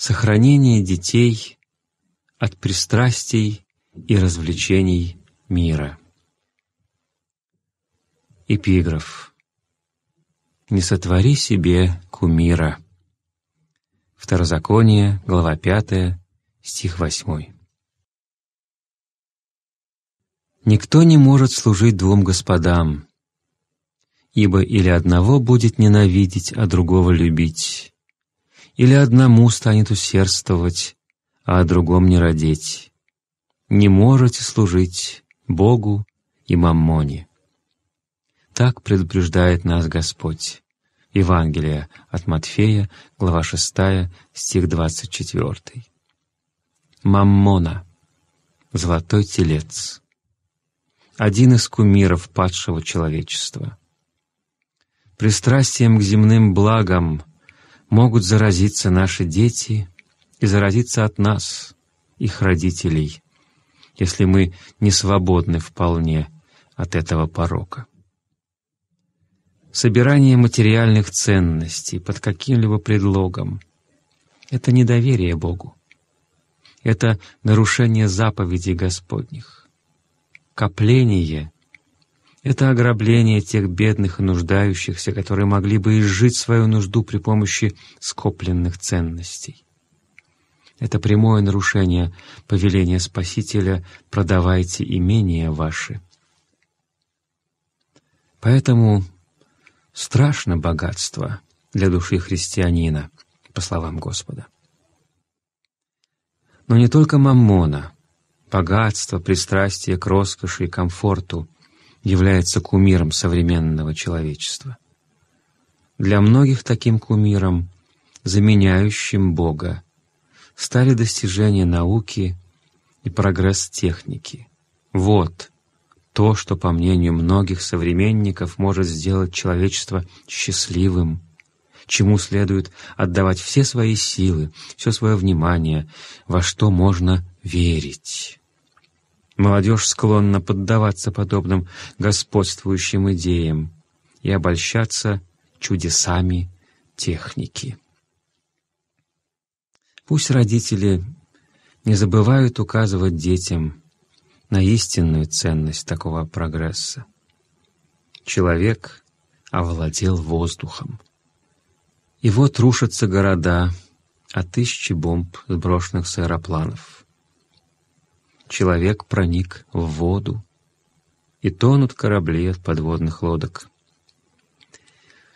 сохранение детей от пристрастий и развлечений мира. Эпиграф. «Не сотвори себе кумира». Второзаконие, глава 5, стих 8. «Никто не может служить двум господам, ибо или одного будет ненавидеть, а другого любить, или одному станет усердствовать, а о другом не родить. Не можете служить Богу и Маммоне. Так предупреждает нас Господь. Евангелие от Матфея, глава 6, стих 24. Маммона — золотой телец, один из кумиров падшего человечества. Пристрастием к земным благам могут заразиться наши дети и заразиться от нас, их родителей, если мы не свободны вполне от этого порока. Собирание материальных ценностей под каким-либо предлогом — это недоверие Богу. Это нарушение заповедей Господних. Копление — это ограбление тех бедных и нуждающихся, которые могли бы изжить свою нужду при помощи скопленных ценностей. Это прямое нарушение повеления Спасителя «продавайте имения ваши». Поэтому страшно богатство для души христианина, по словам Господа. Но не только маммона, богатство, пристрастие к роскоши и комфорту — является кумиром современного человечества. Для многих таким кумиром, заменяющим Бога, стали достижения науки и прогресс техники. Вот то, что, по мнению многих современников, может сделать человечество счастливым, чему следует отдавать все свои силы, все свое внимание, во что можно верить. Молодежь склонна поддаваться подобным господствующим идеям и обольщаться чудесами техники. Пусть родители не забывают указывать детям на истинную ценность такого прогресса. Человек овладел воздухом. И вот рушатся города от а тысячи бомб, сброшенных с аэропланов — человек проник в воду, и тонут корабли от подводных лодок.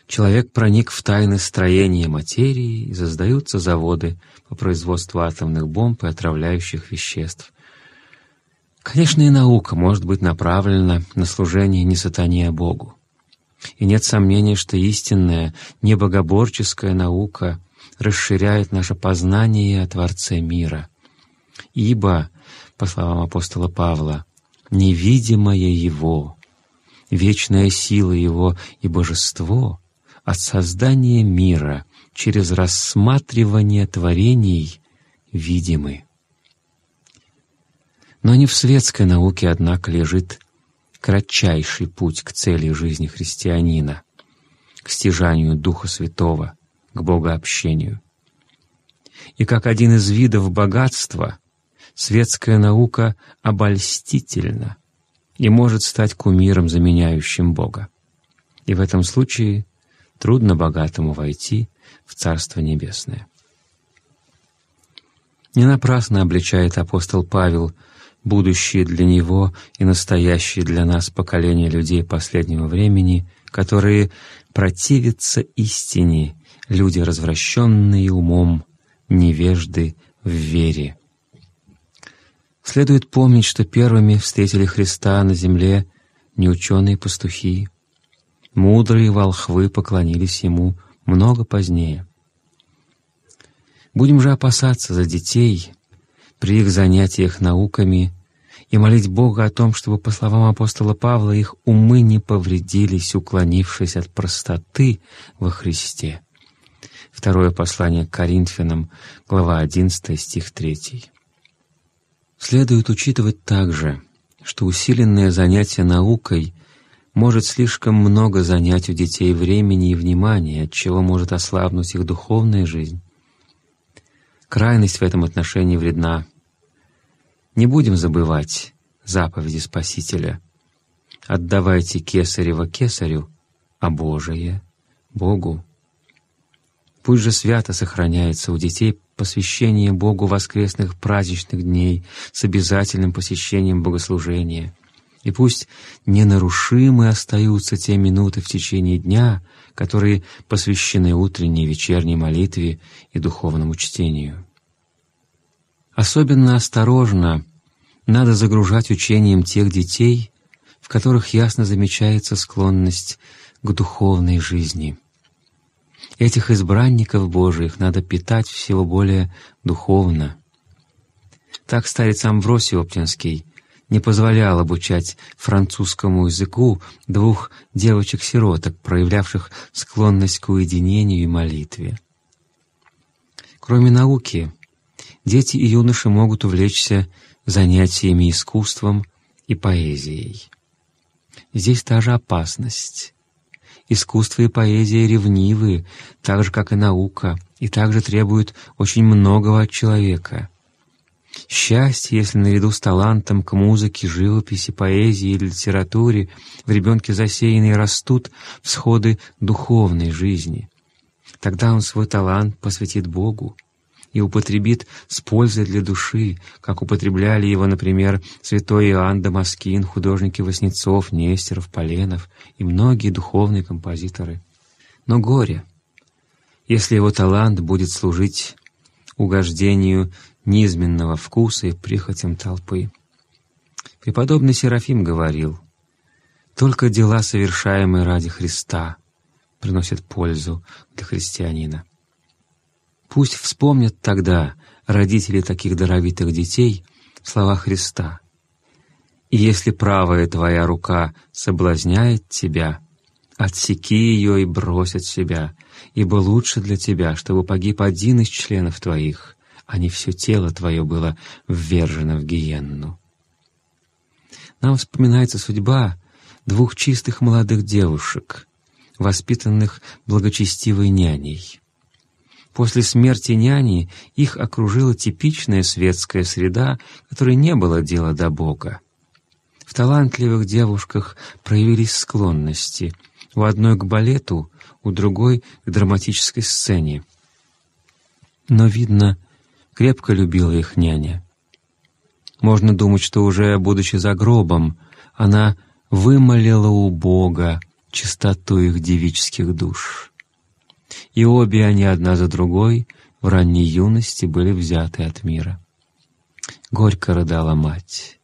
Человек проник в тайны строения материи, и создаются заводы по производству атомных бомб и отравляющих веществ. Конечно, и наука может быть направлена на служение не сатане, а Богу. И нет сомнения, что истинная, небогоборческая наука расширяет наше познание о Творце мира. Ибо по словам апостола Павла, невидимое Его, вечная сила Его и божество от создания мира через рассматривание творений видимы. Но не в светской науке, однако, лежит кратчайший путь к цели жизни христианина, к стяжанию Духа Святого, к богообщению. И как один из видов богатства — Светская наука обольстительна и может стать кумиром, заменяющим Бога. И в этом случае трудно богатому войти в Царство Небесное. Не напрасно обличает апостол Павел будущее для него и настоящее для нас поколение людей последнего времени, которые противятся истине, люди развращенные умом, невежды в вере. Следует помнить, что первыми встретили Христа на земле не ученые пастухи. Мудрые волхвы поклонились Ему много позднее. Будем же опасаться за детей при их занятиях науками и молить Бога о том, чтобы, по словам апостола Павла, их умы не повредились, уклонившись от простоты во Христе. Второе послание к Коринфянам, глава 11, стих 3. Следует учитывать также, что усиленное занятие наукой может слишком много занять у детей времени и внимания, от чего может ослабнуть их духовная жизнь. Крайность в этом отношении вредна. Не будем забывать заповеди Спасителя. «Отдавайте кесарево кесарю, а Божие — Богу». Пусть же свято сохраняется у детей посвящение Богу воскресных праздничных дней с обязательным посещением богослужения. И пусть ненарушимы остаются те минуты в течение дня, которые посвящены утренней и вечерней молитве и духовному чтению. Особенно осторожно надо загружать учением тех детей, в которых ясно замечается склонность к духовной жизни – Этих избранников Божиих надо питать всего более духовно. Так старец Амвросий Оптинский не позволял обучать французскому языку двух девочек-сироток, проявлявших склонность к уединению и молитве. Кроме науки, дети и юноши могут увлечься занятиями искусством и поэзией. Здесь та же опасность искусство и поэзия ревнивы, так же, как и наука, и также требуют очень многого от человека. Счастье, если наряду с талантом к музыке, живописи, поэзии или литературе в ребенке засеяны и растут всходы духовной жизни. Тогда он свой талант посвятит Богу, и употребит с пользой для души, как употребляли его, например, святой Иоанн Дамаскин, художники Васнецов, Нестеров, Поленов и многие духовные композиторы. Но горе, если его талант будет служить угождению низменного вкуса и прихотям толпы. Преподобный Серафим говорил, «Только дела, совершаемые ради Христа, приносят пользу для христианина». Пусть вспомнят тогда родители таких даровитых детей слова Христа. «И если правая твоя рука соблазняет тебя, отсеки ее и брось от себя, ибо лучше для тебя, чтобы погиб один из членов твоих, а не все тело твое было ввержено в гиенну». Нам вспоминается судьба двух чистых молодых девушек, воспитанных благочестивой няней — После смерти няни их окружила типичная светская среда, которой не было дела до Бога. В талантливых девушках проявились склонности, у одной к балету, у другой — к драматической сцене. Но, видно, крепко любила их няня. Можно думать, что уже, будучи за гробом, она вымолила у Бога чистоту их девических душ и обе они одна за другой в ранней юности были взяты от мира. Горько рыдала мать,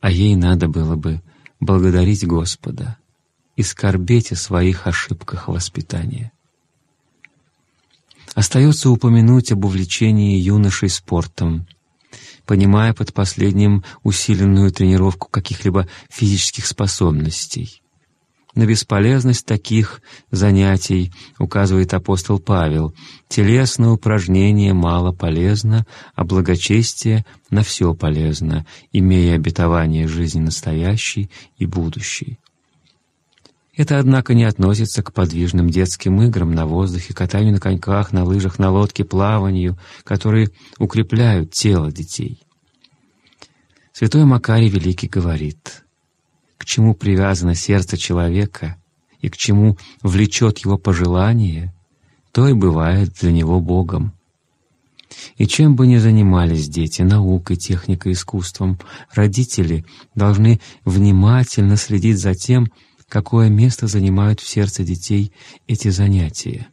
а ей надо было бы благодарить Господа и скорбеть о своих ошибках воспитания. Остается упомянуть об увлечении юношей спортом, понимая под последним усиленную тренировку каких-либо физических способностей на бесполезность таких занятий, указывает апостол Павел. Телесное упражнение мало полезно, а благочестие на все полезно, имея обетование жизни настоящей и будущей. Это, однако, не относится к подвижным детским играм на воздухе, катанию на коньках, на лыжах, на лодке, плаванию, которые укрепляют тело детей. Святой Макарий Великий говорит — чему привязано сердце человека и к чему влечет его пожелание, то и бывает для него Богом. И чем бы ни занимались дети, наукой, техникой, искусством, родители должны внимательно следить за тем, какое место занимают в сердце детей эти занятия.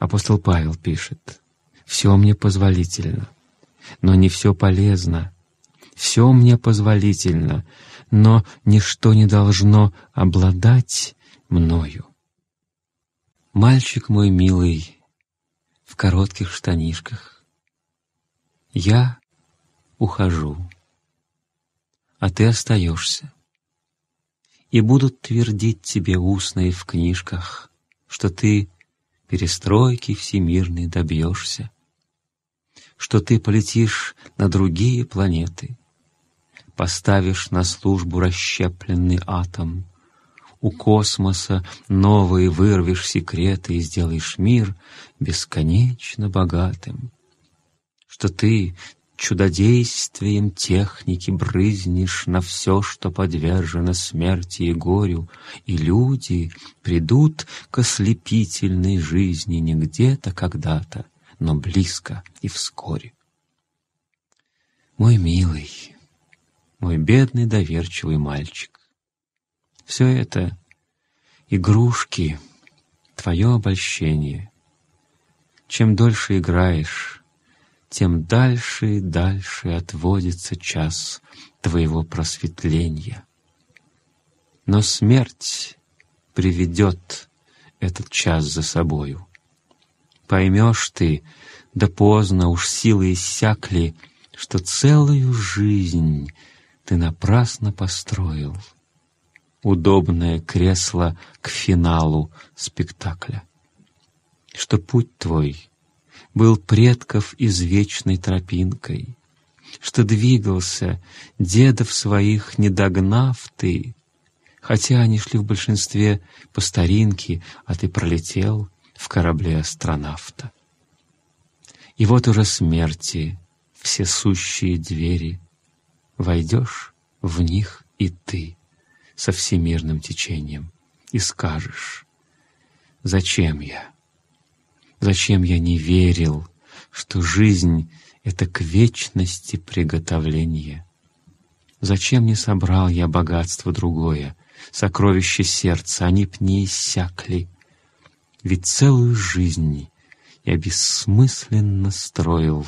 Апостол Павел пишет, «Все мне позволительно, но не все полезно, все мне позволительно, но ничто не должно обладать мною. Мальчик мой милый в коротких штанишках, я ухожу, а ты остаешься, и будут твердить тебе устные в книжках, что ты перестройки всемирной добьешься, что ты полетишь на другие планеты — поставишь на службу расщепленный атом. У космоса новые вырвешь секреты и сделаешь мир бесконечно богатым. Что ты чудодействием техники брызнешь на все, что подвержено смерти и горю, и люди придут к ослепительной жизни не где-то когда-то, но близко и вскоре. Мой милый, мой бедный доверчивый мальчик. Все это — игрушки, твое обольщение. Чем дольше играешь, тем дальше и дальше отводится час твоего просветления. Но смерть приведет этот час за собою. Поймешь ты, да поздно уж силы иссякли, что целую жизнь — ты напрасно построил удобное кресло к финалу спектакля, что путь твой был предков извечной тропинкой, что двигался, дедов своих не догнав ты, хотя они шли в большинстве по старинке, а ты пролетел в корабле астронавта. И вот уже смерти, всесущие двери — войдешь в них и ты со всемирным течением и скажешь, «Зачем я? Зачем я не верил, что жизнь — это к вечности приготовление? Зачем не собрал я богатство другое, сокровища сердца, они а б не иссякли? Ведь целую жизнь я бессмысленно строил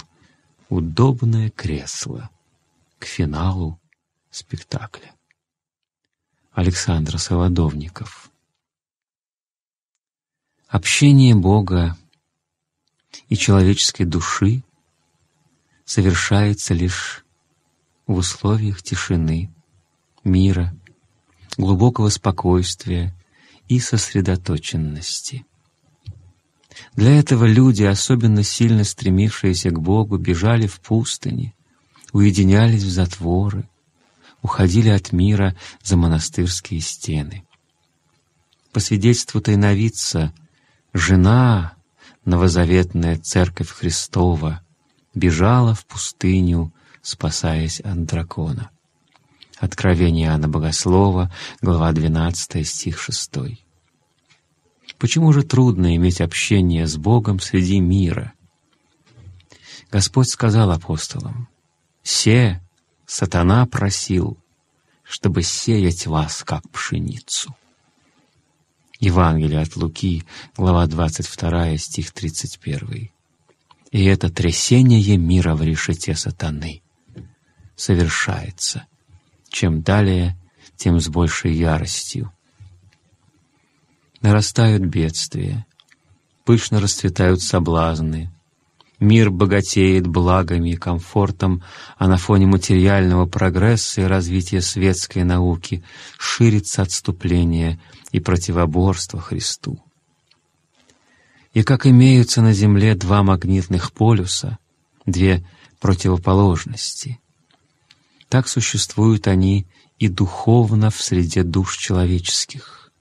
удобное кресло» к финалу спектакля. Александр Солодовников Общение Бога и человеческой души совершается лишь в условиях тишины, мира, глубокого спокойствия и сосредоточенности. Для этого люди, особенно сильно стремившиеся к Богу, бежали в пустыни уединялись в затворы, уходили от мира за монастырские стены. По свидетельству тайновица, жена, новозаветная церковь Христова, бежала в пустыню, спасаясь от дракона. Откровение Иоанна Богослова, глава 12, стих 6. Почему же трудно иметь общение с Богом среди мира? Господь сказал апостолам, Се, сатана просил, чтобы сеять вас, как пшеницу. Евангелие от Луки, глава 22, стих 31. И это трясение мира в решете сатаны совершается. Чем далее, тем с большей яростью. Нарастают бедствия, пышно расцветают соблазны, Мир богатеет благами и комфортом, а на фоне материального прогресса и развития светской науки ширится отступление и противоборство Христу. И как имеются на Земле два магнитных полюса, две противоположности, так существуют они и духовно в среде душ человеческих.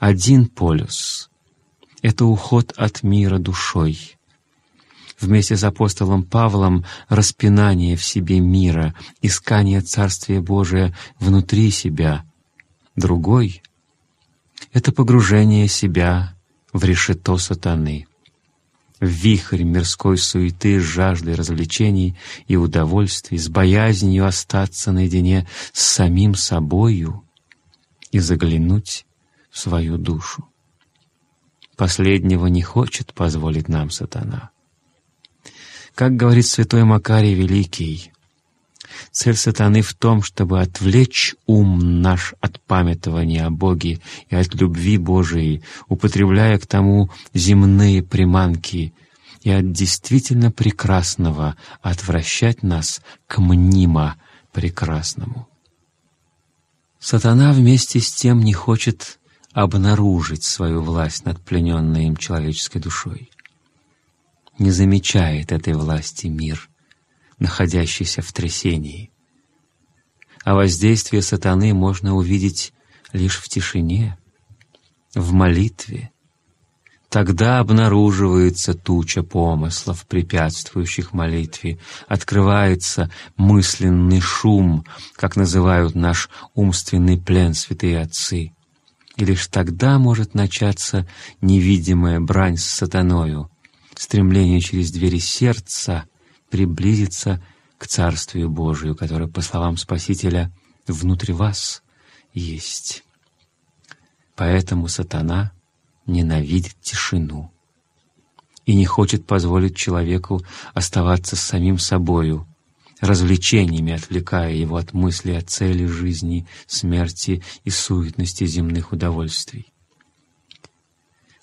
Один полюс — это уход от мира душой — вместе с апостолом Павлом распинание в себе мира, искание Царствия Божия внутри себя. Другой — это погружение себя в решето сатаны, в вихрь мирской суеты жажды развлечений и удовольствий, с боязнью остаться наедине с самим собою и заглянуть в свою душу. Последнего не хочет позволить нам сатана. Как говорит святой Макарий Великий, цель сатаны в том, чтобы отвлечь ум наш от памятования о Боге и от любви Божией, употребляя к тому земные приманки — и от действительно прекрасного отвращать нас к мнимо прекрасному. Сатана вместе с тем не хочет обнаружить свою власть над плененной им человеческой душой не замечает этой власти мир, находящийся в трясении. А воздействие сатаны можно увидеть лишь в тишине, в молитве. Тогда обнаруживается туча помыслов, препятствующих молитве, открывается мысленный шум, как называют наш умственный плен святые отцы — и лишь тогда может начаться невидимая брань с сатаною, стремление через двери сердца приблизиться к Царствию Божию, которое, по словам Спасителя, внутри вас есть. Поэтому сатана ненавидит тишину и не хочет позволить человеку оставаться с самим собою, развлечениями отвлекая его от мысли о цели жизни, смерти и суетности земных удовольствий.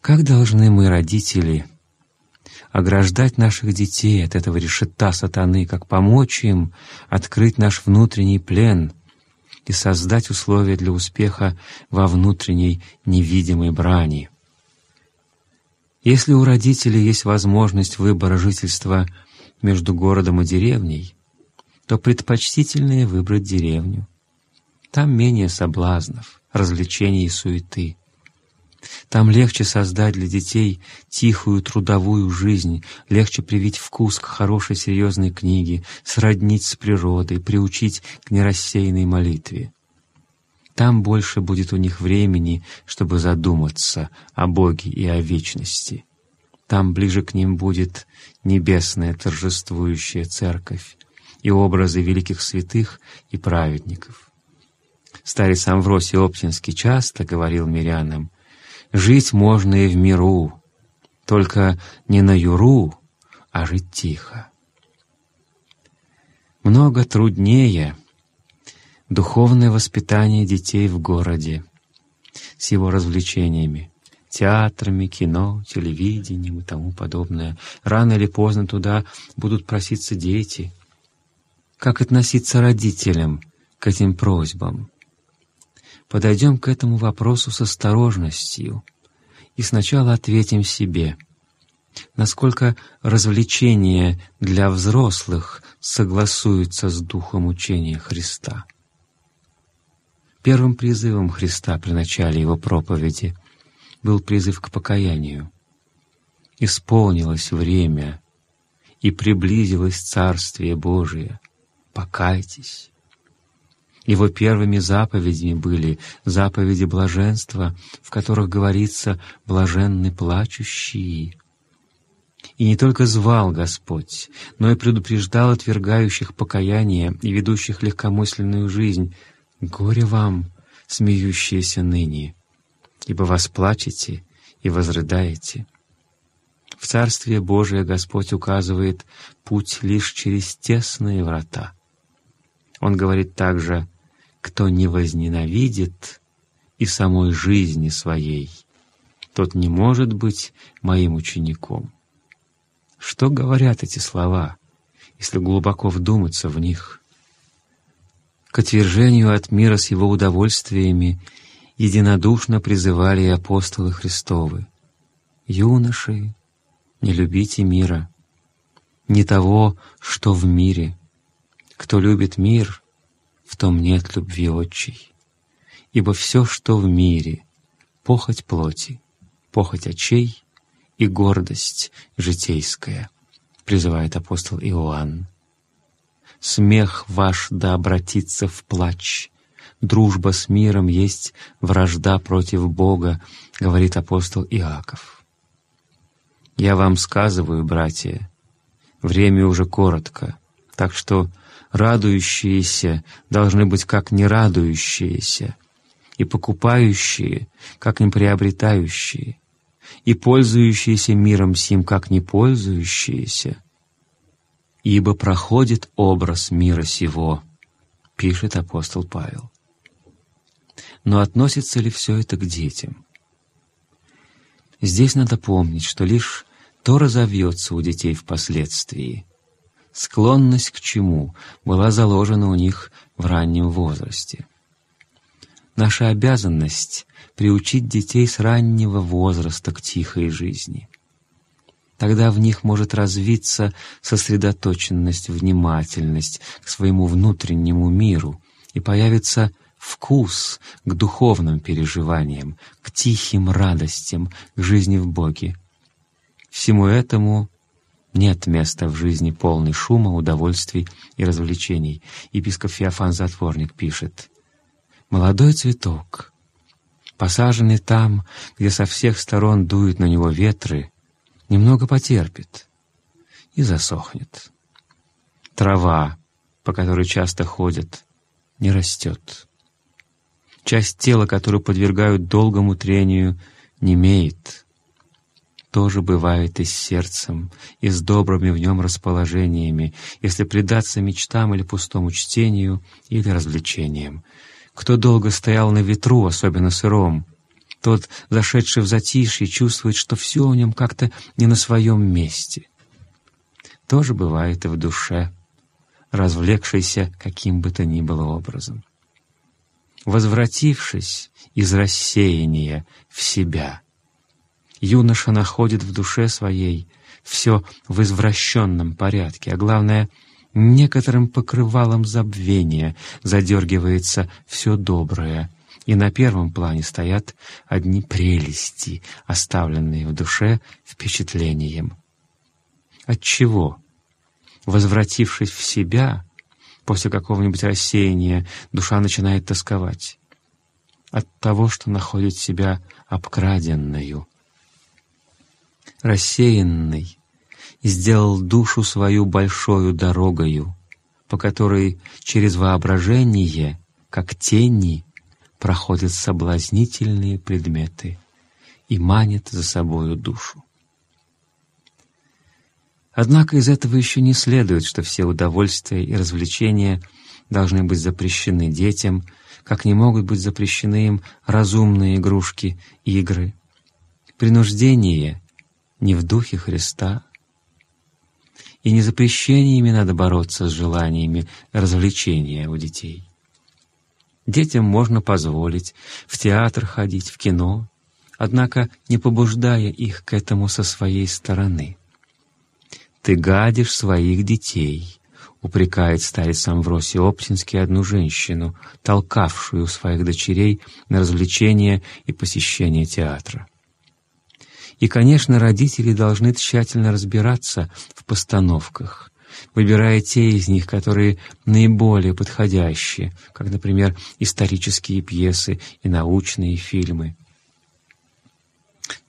Как должны мы, родители, ограждать наших детей от этого решета сатаны, как помочь им открыть наш внутренний плен и создать условия для успеха во внутренней невидимой брани. Если у родителей есть возможность выбора жительства между городом и деревней, то предпочтительнее выбрать деревню. Там менее соблазнов, развлечений и суеты. Там легче создать для детей тихую трудовую жизнь, легче привить вкус к хорошей серьезной книге, сроднить с природой, приучить к нерассеянной молитве. Там больше будет у них времени, чтобы задуматься о Боге и о вечности. Там ближе к ним будет небесная торжествующая церковь и образы великих святых и праведников. Старец Амвросий Оптинский часто говорил мирянам — жить можно и в миру, только не на юру, а жить тихо. Много труднее духовное воспитание детей в городе с его развлечениями, театрами, кино, телевидением и тому подобное. Рано или поздно туда будут проситься дети. Как относиться родителям к этим просьбам? подойдем к этому вопросу с осторожностью и сначала ответим себе, насколько развлечения для взрослых согласуются с духом учения Христа. Первым призывом Христа при начале Его проповеди был призыв к покаянию. «Исполнилось время, и приблизилось Царствие Божие. Покайтесь». Его первыми заповедями были заповеди блаженства, в которых говорится «блаженны плачущие». И не только звал Господь, но и предупреждал отвергающих покаяние и ведущих легкомысленную жизнь «Горе вам, смеющиеся ныне, ибо вас плачете и возрыдаете». В Царствие Божие Господь указывает путь лишь через тесные врата — он говорит также, «Кто не возненавидит и самой жизни своей, тот не может быть моим учеником». Что говорят эти слова, если глубоко вдуматься в них? К отвержению от мира с его удовольствиями единодушно призывали и апостолы Христовы. «Юноши, не любите мира, не того, что в мире» Кто любит мир, в том нет любви отчей. Ибо все, что в мире, похоть плоти, похоть очей и гордость житейская, призывает апостол Иоанн. Смех ваш да обратится в плач, дружба с миром есть вражда против Бога, говорит апостол Иаков. Я вам сказываю, братья, время уже коротко, так что радующиеся должны быть как нерадующиеся, и покупающие, как не приобретающие, и пользующиеся миром сим, как не пользующиеся, ибо проходит образ мира сего, пишет апостол Павел. Но относится ли все это к детям? Здесь надо помнить, что лишь то разовьется у детей впоследствии — склонность к чему была заложена у них в раннем возрасте. Наша обязанность — приучить детей с раннего возраста к тихой жизни. Тогда в них может развиться сосредоточенность, внимательность к своему внутреннему миру и появится вкус к духовным переживаниям, к тихим радостям, к жизни в Боге. Всему этому нет места в жизни полной шума, удовольствий и развлечений. Епископ Феофан Затворник пишет. «Молодой цветок, посаженный там, где со всех сторон дуют на него ветры, немного потерпит и засохнет. Трава, по которой часто ходят, не растет. Часть тела, которую подвергают долгому трению, не имеет тоже бывает и с сердцем, и с добрыми в нем расположениями, если предаться мечтам или пустому чтению, или развлечениям. Кто долго стоял на ветру, особенно сыром, тот, зашедший в затишье, чувствует, что все у нем как-то не на своем месте. Тоже бывает и в душе, развлекшейся каким бы то ни было образом. Возвратившись из рассеяния в себя — юноша находит в душе своей все в извращенном порядке, а главное — некоторым покрывалом забвения задергивается все доброе, и на первом плане стоят одни прелести, оставленные в душе впечатлением. Отчего, возвратившись в себя, после какого-нибудь рассеяния душа начинает тосковать? От того, что находит себя обкраденную, рассеянный, и сделал душу свою большою дорогою, по которой через воображение, как тени, проходят соблазнительные предметы и манят за собою душу. Однако из этого еще не следует, что все удовольствия и развлечения должны быть запрещены детям, как не могут быть запрещены им разумные игрушки, игры. Принуждение не в духе Христа. И не запрещениями надо бороться с желаниями развлечения у детей. Детям можно позволить в театр ходить, в кино, однако не побуждая их к этому со своей стороны. «Ты гадишь своих детей», — упрекает старец Амвросий Оптинский одну женщину, толкавшую своих дочерей на развлечения и посещение театра. И, конечно, родители должны тщательно разбираться в постановках, выбирая те из них, которые наиболее подходящие, как, например, исторические пьесы и научные фильмы.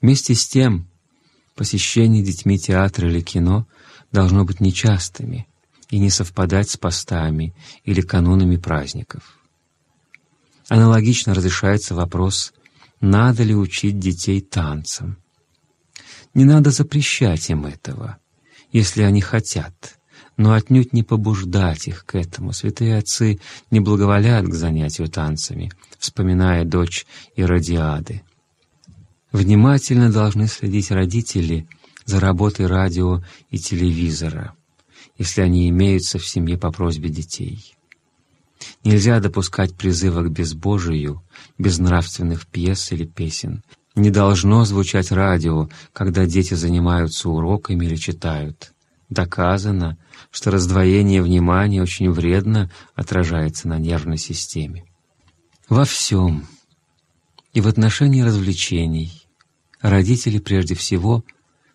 Вместе с тем, посещение детьми театра или кино должно быть нечастыми и не совпадать с постами или канонами праздников. Аналогично разрешается вопрос, надо ли учить детей танцам. Не надо запрещать им этого, если они хотят, но отнюдь не побуждать их к этому. Святые отцы не благоволят к занятию танцами, вспоминая дочь Иродиады. Внимательно должны следить родители за работой радио и телевизора, если они имеются в семье по просьбе детей. Нельзя допускать призывок к безбожию, безнравственных пьес или песен — не должно звучать радио, когда дети занимаются уроками или читают. Доказано, что раздвоение внимания очень вредно отражается на нервной системе. Во всем и в отношении развлечений родители прежде всего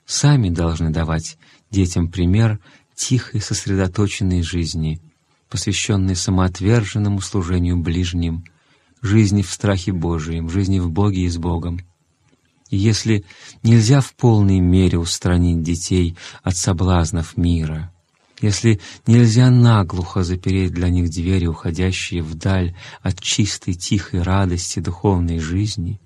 сами должны давать детям пример тихой сосредоточенной жизни, посвященной самоотверженному служению ближним, жизни в страхе Божием, жизни в Боге и с Богом. Если нельзя в полной мере устранить детей от соблазнов мира, если нельзя наглухо запереть для них двери, уходящие вдаль от чистой тихой радости духовной жизни,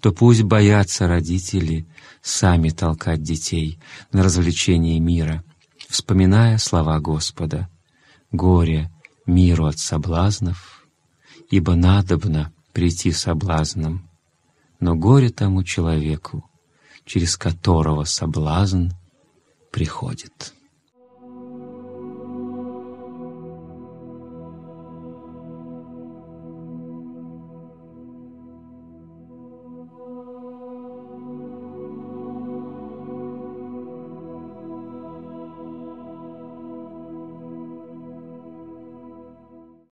то пусть боятся родители сами толкать детей на развлечение мира, вспоминая слова Господа «Горе миру от соблазнов, ибо надобно прийти соблазном» но горе тому человеку, через которого соблазн приходит.